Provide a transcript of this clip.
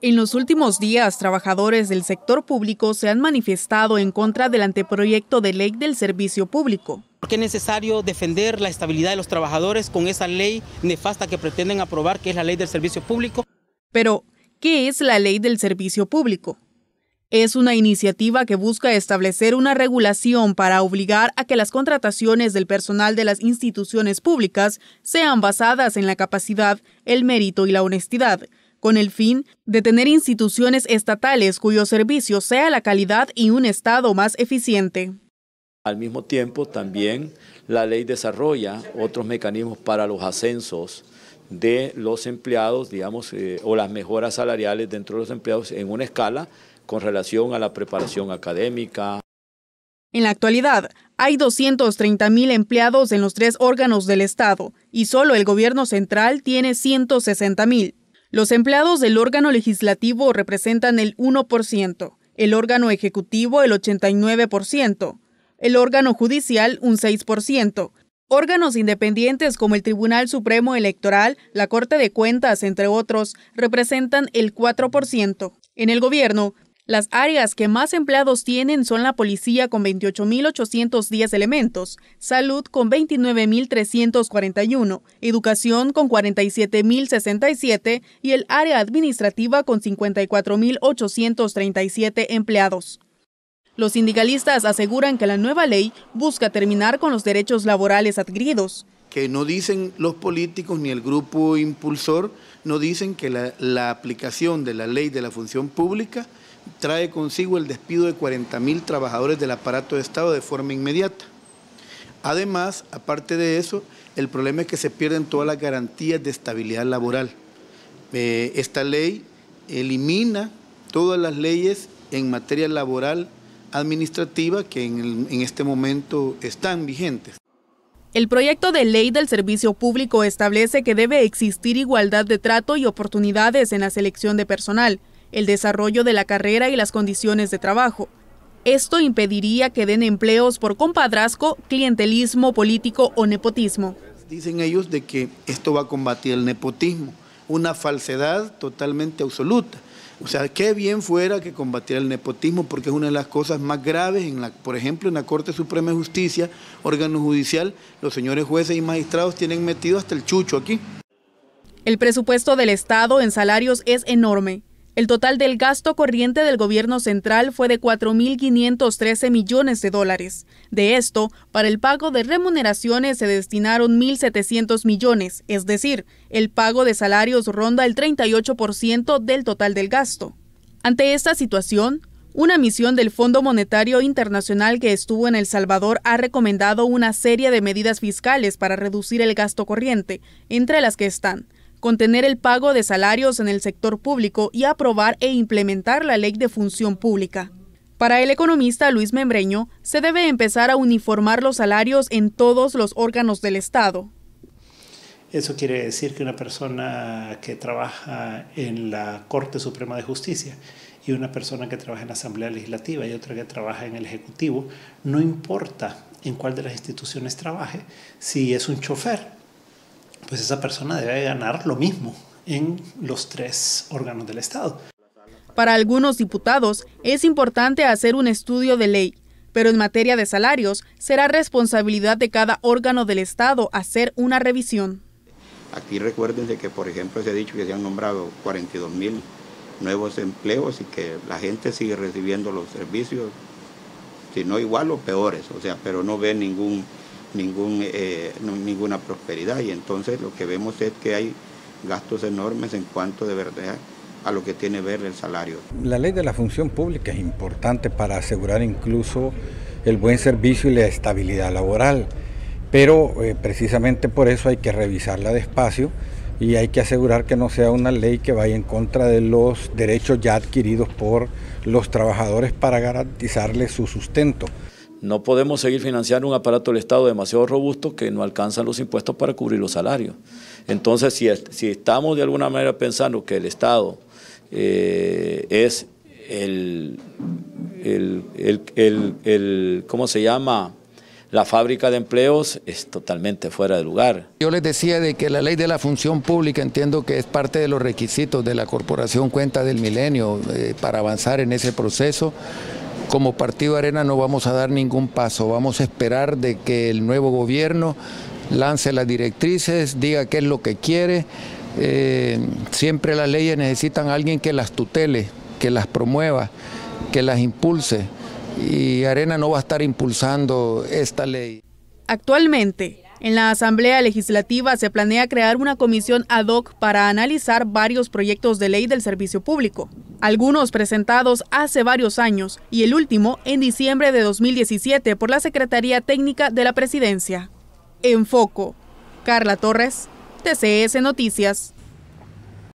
En los últimos días, trabajadores del sector público se han manifestado en contra del anteproyecto de ley del servicio público. Porque es necesario defender la estabilidad de los trabajadores con esa ley nefasta que pretenden aprobar, que es la ley del servicio público. Pero, ¿qué es la ley del servicio público? Es una iniciativa que busca establecer una regulación para obligar a que las contrataciones del personal de las instituciones públicas sean basadas en la capacidad, el mérito y la honestidad, con el fin de tener instituciones estatales cuyo servicio sea la calidad y un Estado más eficiente. Al mismo tiempo, también la ley desarrolla otros mecanismos para los ascensos, de los empleados, digamos, eh, o las mejoras salariales dentro de los empleados en una escala con relación a la preparación académica. En la actualidad, hay 230 mil empleados en los tres órganos del Estado y solo el gobierno central tiene 160 mil. Los empleados del órgano legislativo representan el 1%, el órgano ejecutivo el 89%, el órgano judicial un 6%, Órganos independientes como el Tribunal Supremo Electoral, la Corte de Cuentas, entre otros, representan el 4%. En el gobierno las áreas que más empleados tienen son la policía con 28.810 elementos, salud con 29.341, educación con 47.067 y el área administrativa con 54.837 empleados. Los sindicalistas aseguran que la nueva ley busca terminar con los derechos laborales adquiridos. Que no dicen los políticos ni el grupo impulsor, no dicen que la, aplicación de la ley de la función pública trae consigo el despido de 40.000 trabajadores del aparato de Estado de forma inmediata. Además, aparte de eso, el problema es que se pierden todas las garantías de estabilidad laboral. Eh, esta ley elimina todas las leyes en materia laboral administrativa que en este momento están vigentes. El proyecto de ley del servicio público establece que debe existir igualdad de trato y oportunidades en la selección de personal, el desarrollo de la carrera y las condiciones de trabajo. Esto impediría que den empleos por compadrazgo, clientelismo político o nepotismo. Dicen ellos de que esto va a combatir el nepotismo, una falsedad totalmente absoluta. O sea, qué bien fuera que combatiera el nepotismo, porque es una de las cosas más graves, en la, por ejemplo, en la Corte Suprema de Justicia, órgano judicial, los señores jueces y magistrados tienen metido hasta el chucho aquí. El presupuesto del Estado en salarios es enorme, el total del gasto corriente del gobierno central fue de 4.513 millones de dólares. De esto, para el pago de remuneraciones se destinaron 1.700 millones, es decir, el pago de salarios ronda el 38% del total del gasto. Ante esta situación, una misión del Fondo Monetario Internacional que estuvo en El Salvador ha recomendado una serie de medidas fiscales para reducir el gasto corriente, entre las que están contener el pago de salarios en el sector público y aprobar e implementar la ley de función pública. Para el economista Luis Membreño, se debe empezar a uniformar los salarios en todos los órganos del Estado. Eso quiere decir que una persona que trabaja en la Corte Suprema de Justicia y una persona que trabaja en la Asamblea Legislativa y otra que trabaja en el Ejecutivo, no importa en cuál de las instituciones trabaje, si es un chofer pues esa persona debe ganar lo mismo en los tres órganos del Estado. Para algunos diputados es importante hacer un estudio de ley, pero en materia de salarios será responsabilidad de cada órgano del Estado hacer una revisión. Aquí recuérdense que, por ejemplo, se ha dicho que se han nombrado 42 mil nuevos empleos y que la gente sigue recibiendo los servicios, si no igual o peores, o sea, pero no ve ningún ningún, eh, ninguna prosperidad. Y entonces lo que vemos es que hay gastos enormes en cuanto de verdad a lo que tiene que ver el salario. La ley de la función pública es importante para asegurar incluso el buen servicio y la estabilidad laboral, pero eh, precisamente por eso hay que revisarla despacio y hay que asegurar que no sea una ley que vaya en contra de los derechos ya adquiridos por los trabajadores para garantizarles su sustento. No podemos seguir financiando un aparato del Estado demasiado robusto que no alcanzan los impuestos para cubrir los salarios. Entonces, si, estamos de alguna manera pensando que el Estado eh, es el, ¿cómo se llama?, la fábrica de empleos es totalmente fuera de lugar. Yo les decía de que la ley de la función pública entiendo que es parte de los requisitos de la Corporación Cuenta del Milenio eh, para avanzar en ese proceso como Partido Arena no vamos a dar ningún paso, vamos a esperar de que el nuevo gobierno lance las directrices, diga qué es lo que quiere. Eh, siempre las leyes necesitan a alguien que las tutele, que las promueva, que las impulse. Y Arena no va a estar impulsando esta ley. Actualmente, en la Asamblea Legislativa se planea crear una comisión ad hoc para analizar varios proyectos de ley del servicio público algunos presentados hace varios años y el último en diciembre de 2017 por la Secretaría Técnica de la Presidencia. En foco, Carla Torres, TCS Noticias.